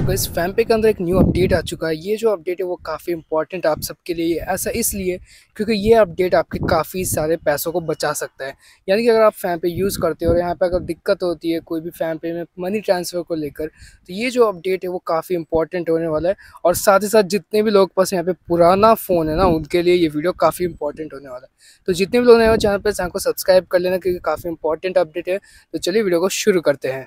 सो गई फैम पे के अंदर एक न्यू अपडेट आ चुका है ये जो अपडेट है वो काफ़ी इंपॉर्टेंट आप सबके लिए ऐसा इसलिए क्योंकि ये अपडेट आपके काफ़ी सारे पैसों को बचा सकता है यानी कि अगर आप फैम पे यूज़ करते हो और यहाँ पे अगर दिक्कत होती है कोई भी फैम पे में मनी ट्रांसफ़र को लेकर तो ये जो अपडेट है वो काफ़ी इंपॉर्टेंट होने वाला है और साथ ही साथ जितने भी लोग पास यहाँ पर पुराना फ़ोन है ना उनके लिए ये वीडियो काफ़ी इंपॉर्टेंट होने वाला है तो जितने भी लोग नए चैनल पर चैनल को सब्सक्राइब कर लेना क्योंकि काफ़ी इंपॉर्टेंट अपडेट है तो चलिए वीडियो को शुरू करते हैं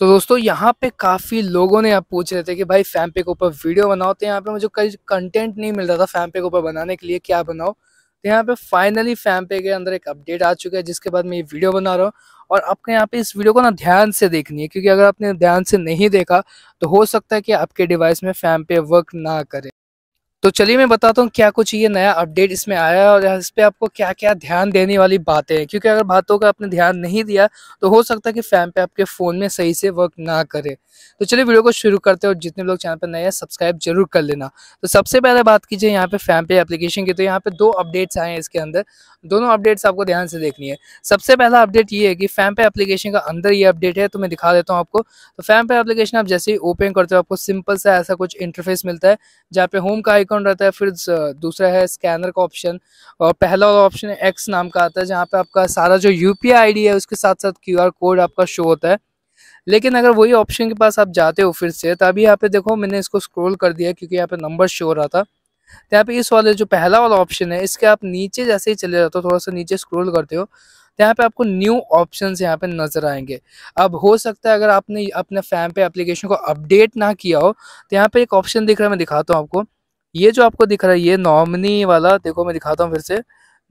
तो दोस्तों यहाँ पे काफ़ी लोगों ने आप पूछ रहे थे कि भाई फैम पे के ऊपर वीडियो बनाओ तो यहाँ पे मुझे कई कंटेंट नहीं मिल रहा था फैम पे के ऊपर बनाने के लिए क्या बनाओ तो यहाँ पे फाइनली फैम पे के अंदर एक अपडेट आ चुका है जिसके बाद मैं ये वीडियो बना रहा हूँ और आपको यहाँ पे इस वीडियो को ना ध्यान से देखनी है क्योंकि अगर आपने ध्यान से नहीं देखा तो हो सकता है कि आपके डिवाइस में फैम पे वर्क ना करे तो चलिए मैं बताता हूँ क्या कुछ ये नया अपडेट इसमें आया है और इस पर आपको क्या क्या ध्यान देने वाली बातें हैं क्योंकि अगर बातों का आपने ध्यान नहीं दिया तो हो सकता है कि फैम पे आपके फ़ोन में सही से वर्क ना करे तो चलिए वीडियो को शुरू करते हैं और जितने लोग चैनल पर नए हैं सब्सक्राइब जरूर कर लेना तो सबसे पहले बात कीजिए यहाँ पे फैम पे एप्लीकेशन की तो यहाँ पे दो अपडेट्स आए हैं इसके अंदर दोनों अपडेट्स आपको ध्यान से देखनी है सबसे पहला अपडेट ये है कि फैम पे एप्लीकेशन का अंदर ये अपडेट है तो मैं दिखा देता हूँ आपको तो फैम पे एप्लीकेशन आप जैसे ही ओपन करते हो आपको सिंपल सा ऐसा कुछ इंटरफेस मिलता है जहाँ पे होम का आइकॉन रहता है फिर दूसरा है स्कैनर का ऑप्शन और पहला वाला ऑप्शन एक्स नाम का आता है जहाँ पे आपका सारा जो यू पी है उसके साथ साथ क्यू कोड आपका शो होता है लेकिन अगर वही ऑप्शन के पास आप जाते हो फिर से तो अभी यहाँ पे देखो मैंने इसको स्क्रोल कर दिया क्योंकि यहाँ पे नंबर शो हो रहा था तो यहाँ पे इस वाले जो पहला वाला ऑप्शन है इसके आप नीचे जैसे ही चले जाते हो थोड़ा सा नीचे स्क्रोल करते हो तो यहाँ पे आपको न्यू ऑप्शन यहाँ पे नजर आएंगे अब हो सकता है अगर आपने अपने फैम पे एप्लीकेशन को अपडेट ना किया हो तो यहाँ पे एक ऑप्शन दिख रहा है मैं दिखाता हूँ आपको ये जो आपको दिख रहा है ये नॉमनी वाला देखो मैं दिखाता हूँ फिर से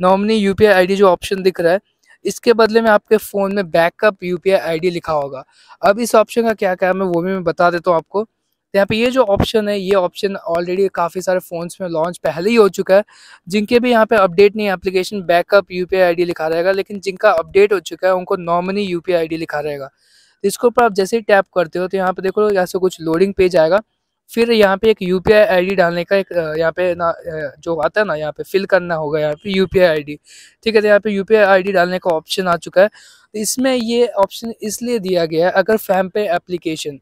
नॉमनी यू पी जो ऑप्शन दिख रहा है इसके बदले में आपके फ़ोन में बैकअप यू पी लिखा होगा अब इस ऑप्शन का क्या क्या है वो भी मैं बता देता हूँ आपको तो यहाँ पे ये जो ऑप्शन है ये ऑप्शन ऑलरेडी काफ़ी सारे फ़ोन्स में लॉन्च पहले ही हो चुका है जिनके भी यहाँ पे अपडेट नहीं है एप्लीकेशन बैकअप यू पी लिखा रहेगा लेकिन जिनका अपडेट हो चुका है उनको नॉर्मली यू पी लिखा रहेगा तो इसके ऊपर आप जैसे ही टैप करते हो तो यहाँ पे देखो यहाँ से कुछ लोडिंग पेज आएगा फिर यहाँ पे एक यू पी आई डालने का एक यहाँ पे ना जो आता है ना यहाँ पे फिल करना होगा यहाँ पे यू पी आई ठीक है तो यहाँ पे यू पी आई डालने का ऑप्शन आ चुका है इसमें ये ऑप्शन इसलिए दिया गया है अगर फैम पे एप्लीकेशन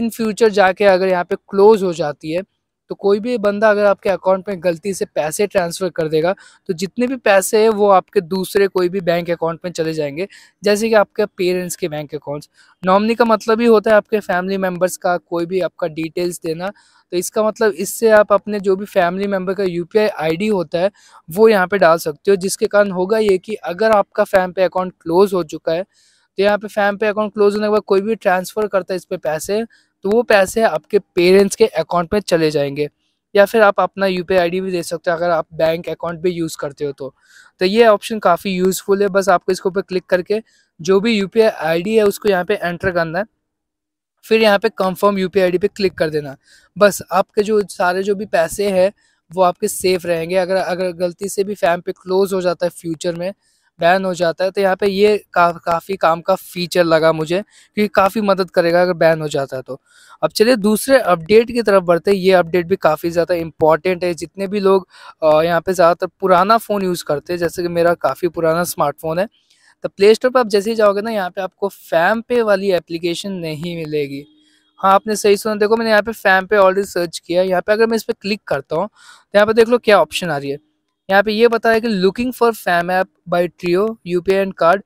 इन फ्यूचर जाके अगर यहाँ पे क्लोज हो जाती है तो कोई भी बंदा अगर आपके अकाउंट में गलती से पैसे ट्रांसफ़र कर देगा तो जितने भी पैसे हैं वो आपके दूसरे कोई भी बैंक अकाउंट में चले जाएंगे जैसे कि आपके पेरेंट्स के बैंक अकाउंट्स नॉमनी का मतलब ही होता है आपके फैमिली मेम्बर्स का कोई भी आपका डिटेल्स देना तो इसका मतलब इससे आप अपने जो भी फैमिली मेम्बर का यू पी होता है वो यहाँ पर डाल सकते हो जिसके कारण होगा ये कि अगर आपका फैम पे अकाउंट क्लोज़ हो चुका है तो यहाँ पे फैम पे अकाउंट क्लोज होने के बाद कोई भी ट्रांसफ़र करता है इस पर पैसे तो वो पैसे आपके पेरेंट्स के अकाउंट में चले जाएंगे या फिर आप अपना यू पी भी दे सकते हो अगर आप बैंक अकाउंट भी यूज़ करते हो तो तो ये ऑप्शन काफ़ी यूज़फुल है बस आपको इसके ऊपर क्लिक करके जो भी यू पी है उसको यहाँ पर एंटर करना है फिर यहाँ पे कंफर्म यू पी पे क्लिक कर देना बस आपके जो सारे जो भी पैसे हैं वो आपके सेफ़ रहेंगे अगर अगर गलती से भी फैम पे क्लोज़ हो जाता है फ्यूचर में बैन हो जाता है तो यहाँ पे ये का, काफ़ी काम का फीचर लगा मुझे क्योंकि काफ़ी मदद करेगा अगर बैन हो जाता है तो अब चलिए दूसरे अपडेट की तरफ बढ़ते हैं ये अपडेट भी काफ़ी ज़्यादा इंपॉर्टेंट है जितने भी लोग यहाँ पे ज़्यादातर पुराना फ़ोन यूज़ करते हैं जैसे कि मेरा काफ़ी पुराना स्मार्टफोन है तो प्ले स्टोर पर आप जैसे ही जाओगे ना यहाँ पर आपको फैम पे वाली एप्लीकेशन नहीं मिलेगी हाँ आपने सही सुना देखो मैंने यहाँ पे फैम पे ऑलरेडी सर्च किया यहाँ पे अगर मैं इस पर क्लिक करता हूँ तो यहाँ पे देख लो क्या ऑप्शन आ रही है यहाँ पे ये बताया कि looking for Fam app by Trio U and card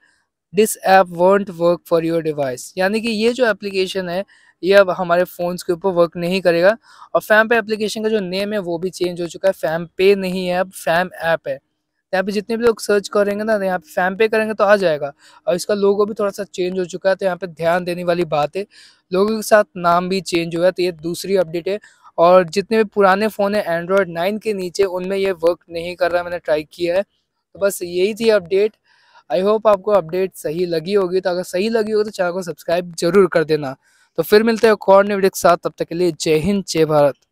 this app won't work for your device यानी कि ये जो एप्लीकेशन है ये अब हमारे फ़ोन्स के ऊपर वर्क नहीं करेगा और फैम पे एप्लीकेशन का जो नेम है वो भी चेंज हो चुका है फैम पे नहीं है अब फैम ऐप है तो यहाँ पे जितने भी लोग सर्च करेंगे ना तो यहाँ पे फैम पे करेंगे तो आ जाएगा और इसका लोगो भी थोड़ा सा चेंज हो चुका है तो यहाँ पे ध्यान देने वाली बात है लोगों के साथ नाम भी चेंज हुआ है तो ये दूसरी अपडेट है और जितने भी पुराने फ़ोन हैं एंड्रॉयड नाइन के नीचे उनमें ये वर्क नहीं कर रहा मैंने ट्राई किया है तो बस यही थी अपडेट आई होप आपको अपडेट सही लगी होगी तो अगर सही लगी होगी तो चैनल को सब्सक्राइब जरूर कर देना तो फिर मिलते हैं कॉर्न वीडियो के साथ तब तक के लिए जय हिंद जय भारत